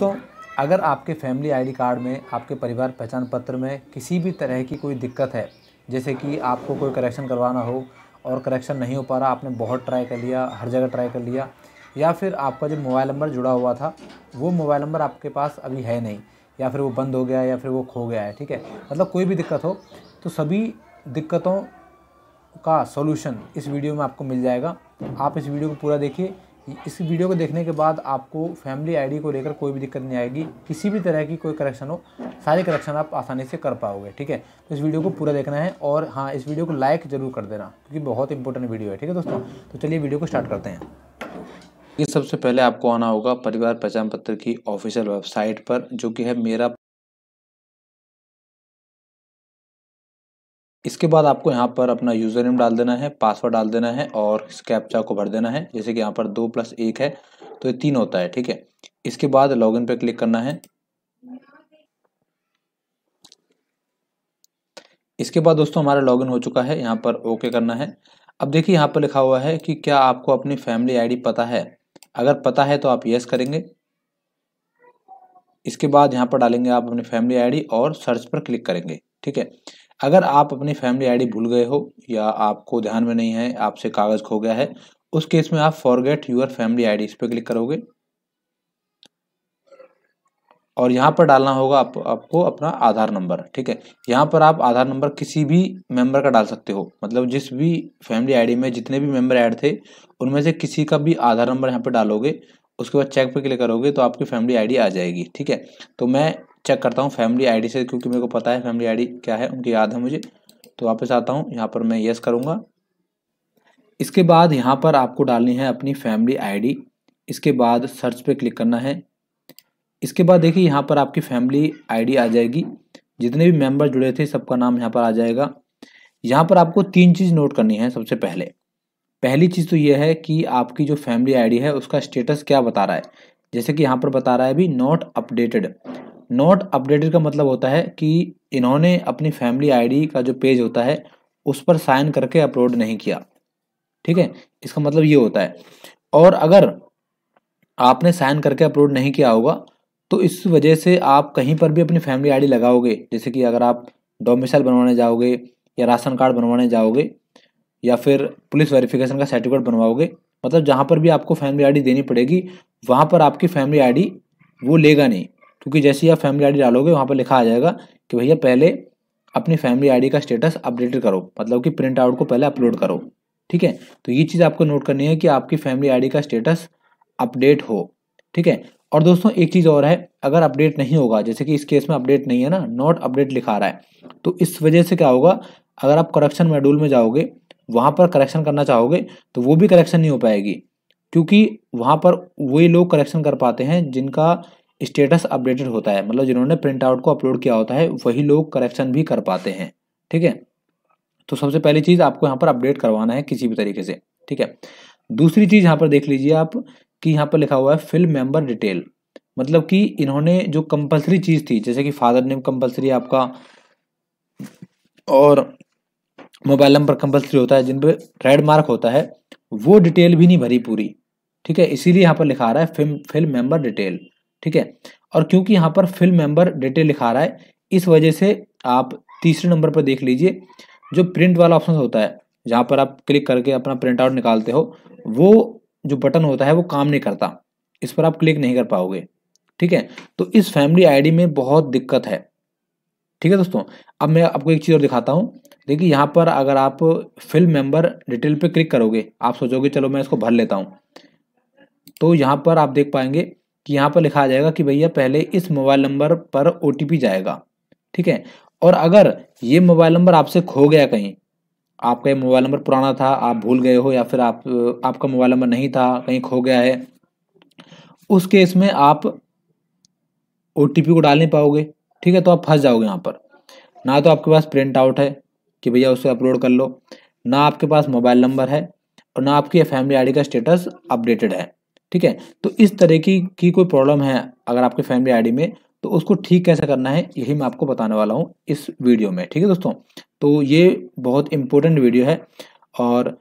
दोस्तों अगर आपके फैमिली आईडी कार्ड में आपके परिवार पहचान पत्र में किसी भी तरह की कोई दिक्कत है जैसे कि आपको कोई करेक्शन करवाना हो और करेक्शन नहीं हो पा रहा आपने बहुत ट्राई कर लिया हर जगह ट्राई कर लिया या फिर आपका जो मोबाइल नंबर जुड़ा हुआ था वो मोबाइल नंबर आपके पास अभी है नहीं या फिर वो बंद हो गया है या फिर वो खो गया है ठीक है मतलब कोई भी दिक्कत हो तो सभी दिक्कतों का सॉल्यूशन इस वीडियो में आपको मिल जाएगा आप इस वीडियो को पूरा देखिए इस वीडियो को देखने के बाद आपको फैमिली आईडी को लेकर कोई भी दिक्कत नहीं आएगी किसी भी तरह की कोई करेक्शन हो सारे करेक्शन आप आसानी से कर पाओगे ठीक है तो इस वीडियो को पूरा देखना है और हाँ इस वीडियो को लाइक ज़रूर कर देना क्योंकि बहुत इंपॉर्टेंट वीडियो है ठीक है दोस्तों तो चलिए वीडियो को स्टार्ट करते हैं ये सबसे पहले आपको आना होगा परिवार पहचान पत्र की ऑफिशियल वेबसाइट पर जो कि है मेरा इसके बाद आपको यहाँ पर अपना यूजर नेम डाल देना है पासवर्ड डाल देना है और इस कैप्चा को भर देना है जैसे कि यहाँ पर दो प्लस एक है तो ये तीन होता है ठीक है इसके बाद लॉगिन पे क्लिक करना है इसके बाद दोस्तों हमारा लॉगिन हो चुका है यहाँ पर ओके करना है अब देखिए यहाँ पर लिखा हुआ है कि क्या आपको अपनी फैमिली आई पता है अगर पता है तो आप यस करेंगे इसके बाद यहाँ पर डालेंगे आप अपनी फैमिली आईडी और सर्च पर क्लिक करेंगे ठीक है अगर आप अपनी फैमिली आईडी भूल गए हो या आपको ध्यान में नहीं है आपसे कागज खो गया है उस केस में आप फॉरगेट यूर फैमिली आईडी इस पर क्लिक करोगे और यहाँ पर डालना होगा आप, आपको अपना आधार नंबर ठीक है यहाँ पर आप आधार नंबर किसी भी मेंबर का डाल सकते हो मतलब जिस भी फैमिली आईडी में जितने भी मेंबर ऐड थे उनमें से किसी का भी आधार नंबर यहाँ पर डालोगे उसके बाद चेक पे क्लिक करोगे तो आपकी फैमिली आईडी आ जाएगी ठीक है तो मैं चेक करता हूँ फैमिली आईडी से क्योंकि मेरे को पता है फैमिली आईडी क्या है उनकी याद है मुझे तो वापस आता हूँ यहाँ पर मैं यस करूँगा इसके बाद यहाँ पर आपको डालनी है अपनी फैमिली आईडी इसके बाद सर्च पे क्लिक करना है इसके बाद देखिए यहाँ पर आपकी फैमिली आईडी आ जाएगी जितने भी मेम्बर जुड़े थे सबका नाम यहाँ पर आ जाएगा यहाँ पर आपको तीन चीज़ नोट करनी है सबसे पहले पहली चीज़ तो यह है कि आपकी जो फैमिली आईडी है उसका स्टेटस क्या बता रहा है जैसे कि यहाँ पर बता रहा है अभी नॉट अपडेटेड नॉट अपडेटेड का मतलब होता है कि इन्होंने अपनी फैमिली आईडी का जो पेज होता है उस पर साइन करके अपलोड नहीं किया ठीक है इसका मतलब ये होता है और अगर आपने साइन करके अपलोड नहीं किया होगा तो इस वजह से आप कहीं पर भी अपनी फैमिली आईडी लगाओगे जैसे कि अगर आप डोमिसाइल बनवाने जाओगे या राशन कार्ड बनवाने जाओगे या फिर पुलिस वेरिफिकेशन का सर्टिफिकेट बनवाओगे मतलब जहाँ पर भी आपको फैमिली आईडी देनी पड़ेगी वहाँ पर आपकी फैमिली आईडी वो लेगा नहीं क्योंकि जैसे ही आप फैमिली आईडी डालोगे वहाँ पर लिखा आ जाएगा कि भैया पहले अपनी फैमिली आईडी का स्टेटस अपडेटेड करो मतलब कि प्रिंट आउट को पहले अपलोड करो ठीक है तो ये चीज़ आपको नोट करनी है कि आपकी फैमिली आईडी का स्टेटस अपडेट हो ठीक है और दोस्तों एक चीज़ और है अगर अपडेट नहीं होगा जैसे कि इस केस में अपडेट नहीं है ना नॉट अपडेट लिखा रहा है तो इस वजह से क्या होगा अगर आप करेक्शन मेडूल में जाओगे वहाँ पर करेक्शन करना चाहोगे तो वो भी करेक्शन नहीं हो पाएगी क्योंकि वहाँ पर वही लोग करेक्शन कर पाते हैं जिनका स्टेटस अपडेटेड होता है मतलब जिन्होंने प्रिंट आउट को अपलोड किया होता है वही लोग करेक्शन भी कर पाते हैं ठीक है तो सबसे पहली चीज़ आपको यहाँ पर अपडेट करवाना है किसी भी तरीके से ठीक है दूसरी चीज़ यहाँ पर देख लीजिए आप कि यहाँ पर लिखा हुआ है फिल मेंबर डिटेल मतलब कि इन्होंने जो कंपलसरी चीज़ थी जैसे कि फादर नेम कंपलसरी आपका और मोबाइल नंबर कंपलसरी होता है जिन पर रेड मार्क होता है वो डिटेल भी नहीं भरी पूरी ठीक है इसीलिए यहाँ पर लिखा आ रहा है फिल्म फिल्म मेंबर डिटेल ठीक है और क्योंकि यहाँ पर फिल मेंबर डिटेल लिखा रहा है इस वजह से आप तीसरे नंबर पर देख लीजिए जो प्रिंट वाला ऑप्शन होता है जहाँ पर आप क्लिक करके अपना प्रिंट आउट निकालते हो वो जो बटन होता है वो काम नहीं करता इस पर आप क्लिक नहीं कर पाओगे ठीक है तो इस फैमिली आईडी में बहुत दिक्कत है ठीक है दोस्तों अब मैं आपको एक चीज़ और दिखाता हूँ देखिए यहाँ पर अगर आप फिल मेंबर डिटेल पे क्लिक करोगे आप सोचोगे चलो मैं इसको भर लेता हूँ तो यहाँ पर आप देख पाएंगे कि यहाँ पर लिखा जाएगा कि भैया पहले इस मोबाइल नंबर पर ओ जाएगा ठीक है और अगर ये मोबाइल नंबर आपसे खो गया कहीं आपका ये मोबाइल नंबर पुराना था आप भूल गए हो या फिर आप आपका मोबाइल नंबर नहीं था कहीं खो गया है उस केस में आप ओ को डाल नहीं पाओगे ठीक है तो आप फंस जाओगे यहाँ पर ना तो आपके पास प्रिंट आउट है कि भैया उसे अपलोड कर लो ना आपके पास मोबाइल नंबर है और ना आपकी फैमिली आई का स्टेटस अपडेटेड है ठीक है तो इस तरह की की कोई प्रॉब्लम है अगर आपके फैमिली आईडी में तो उसको ठीक कैसे करना है यही मैं आपको बताने वाला हूँ इस वीडियो में ठीक है दोस्तों तो ये बहुत इंपॉर्टेंट वीडियो है और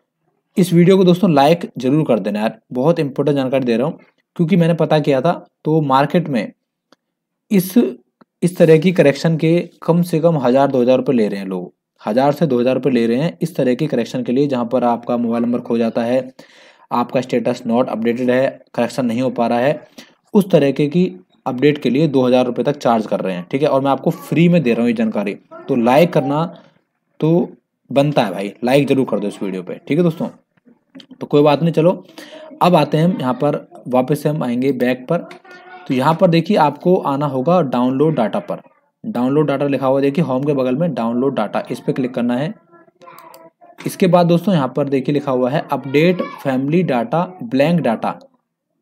इस वीडियो को दोस्तों लाइक जरूर कर देना यार बहुत इंपॉर्टेंट जानकारी दे रहा हूँ क्योंकि मैंने पता किया था तो मार्केट में इस इस तरह की करेक्शन के कम से कम हज़ार दो हज़ार रुपये ले रहे हैं लोग हज़ार से दो हज़ार रुपये ले रहे हैं इस तरह के करेक्शन के लिए जहाँ पर आपका मोबाइल नंबर खो जाता है आपका स्टेटस नॉट अपडेटेड है करेक्शन नहीं हो पा रहा है उस तरीके की अपडेट के लिए दो हज़ार रुपये तक चार्ज कर रहे हैं ठीक है और मैं आपको फ्री में दे रहा हूँ ये जानकारी तो लाइक करना तो बनता है भाई लाइक ज़रूर कर दो इस वीडियो पे ठीक है दोस्तों तो कोई बात नहीं चलो अब आते हैं हम यहाँ पर वापस से हम आएंगे बैक पर तो यहाँ पर देखिए आपको आना होगा डाउनलोड डाटा पर डाउनलोड डाटा लिखा हुआ देखिए होम के बगल में डाउनलोड डाटा इस पर क्लिक करना है इसके बाद दोस्तों यहाँ पर देखिए लिखा हुआ है update family data blank data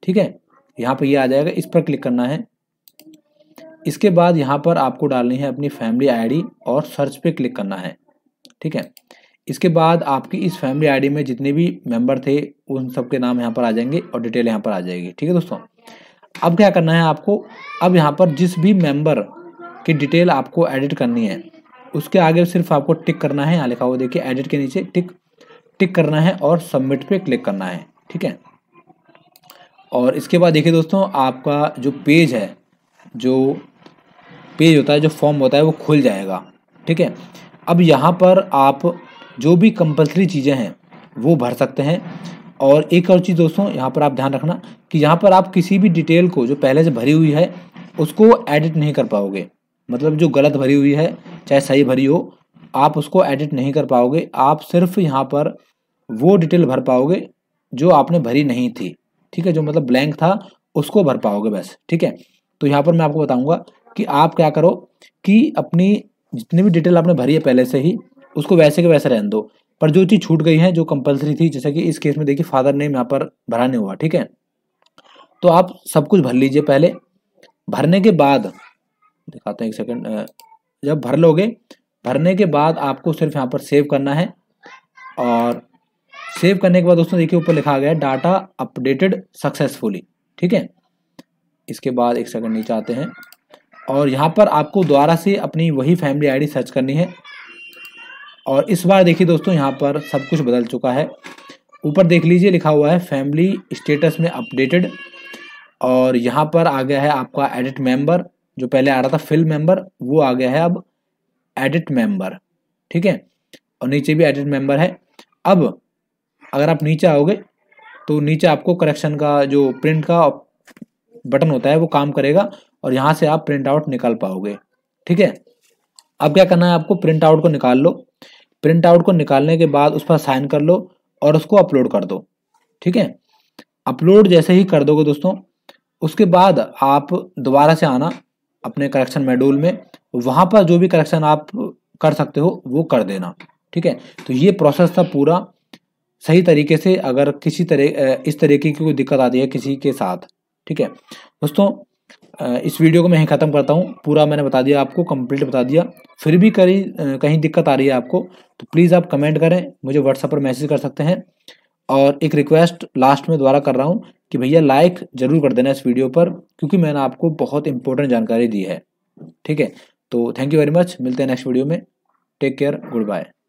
ठीक है यहाँ पर ये आ जाएगा इस पर क्लिक करना है इसके बाद यहाँ पर आपको डालनी है अपनी फैमिली आईडी और सर्च पे क्लिक करना है ठीक है इसके बाद आपकी इस फैमिली आईडी में जितने भी मेंबर थे उन सब के नाम यहाँ पर आ जाएंगे और डिटेल यहाँ पर आ जाएगी ठीक है दोस्तों अब क्या करना है आपको अब यहाँ पर जिस भी मेंबर की डिटेल आपको एडिट करनी है उसके आगे सिर्फ आपको टिक करना है यहाँ लिखा हुआ देखिए एडिट के नीचे टिक टिक करना है और सबमिट पे क्लिक करना है ठीक है और इसके बाद देखिए दोस्तों आपका जो पेज है जो पेज होता है जो फॉर्म होता है वो खुल जाएगा ठीक है अब यहाँ पर आप जो भी कंपलसरी चीज़ें हैं वो भर सकते हैं और एक और चीज़ दोस्तों यहाँ पर आप ध्यान रखना कि यहाँ पर आप किसी भी डिटेल को जो पहले से भरी हुई है उसको एडिट नहीं कर पाओगे मतलब जो गलत भरी हुई है चाहे सही भरी हो आप उसको एडिट नहीं कर पाओगे आप सिर्फ यहाँ पर वो डिटेल भर पाओगे जो आपने भरी नहीं थी ठीक है जो मतलब ब्लैंक था उसको भर पाओगे बस ठीक है तो यहाँ पर मैं आपको बताऊँगा कि आप क्या करो कि अपनी जितनी भी डिटेल आपने भरी है पहले से ही उसको वैसे के वैसे रहने दो पर जो चीज़ छूट गई है जो कंपलसरी थी जैसे कि इस केस में देखिए फादर नेम यहाँ पर भरा नहीं हुआ ठीक है तो आप सब कुछ भर लीजिए पहले भरने के बाद दिखाते हैं एक सेकेंड जब भर लोगे भरने के बाद आपको सिर्फ यहाँ पर सेव करना है और सेव करने के बाद दोस्तों देखिए ऊपर लिखा गया डाटा अपडेटेड सक्सेसफुली ठीक है इसके बाद एक सेकंड नीचे आते हैं और यहाँ पर आपको दोबारा से अपनी वही फैमिली आईडी सर्च करनी है और इस बार देखिए दोस्तों यहाँ पर सब कुछ बदल चुका है ऊपर देख लीजिए लिखा हुआ है फैमिली स्टेटस में अपडेटेड और यहाँ पर आ गया है आपका एडिट मेंबर जो पहले आ रहा था फिल मेंबर वो आ गया है अब एडिट मेंबर ठीक है और नीचे भी एडिट मेंबर है अब अगर आप नीचे आओगे तो नीचे आपको करेक्शन का जो प्रिंट का बटन होता है वो काम करेगा और यहाँ से आप प्रिंट आउट निकाल पाओगे ठीक है अब क्या करना है आपको प्रिंट आउट को निकाल लो प्रिंट आउट को निकालने के बाद उस पर साइन कर लो और उसको अपलोड कर दो ठीक है अपलोड जैसे ही कर दोगे दोस्तों उसके बाद आप दोबारा से आना अपने करेक्शन मेडूल में वहाँ पर जो भी करेक्शन आप कर सकते हो वो कर देना ठीक है तो ये प्रोसेस था पूरा सही तरीके से अगर किसी तरह इस तरीके की कोई दिक्कत आती है किसी के साथ ठीक है दोस्तों इस वीडियो को मैं यहीं ख़त्म करता हूँ पूरा मैंने बता दिया आपको कंप्लीट बता दिया फिर भी कहीं कहीं दिक्कत आ रही है आपको तो प्लीज़ आप कमेंट करें मुझे व्हाट्सएप पर मैसेज कर सकते हैं और एक रिक्वेस्ट लास्ट में द्वारा कर रहा हूँ कि भैया लाइक जरूर कर देना इस वीडियो पर क्योंकि मैंने आपको बहुत इंपॉर्टेंट जानकारी दी है ठीक है तो थैंक यू वेरी मच मिलते हैं नेक्स्ट वीडियो में टेक केयर गुड बाय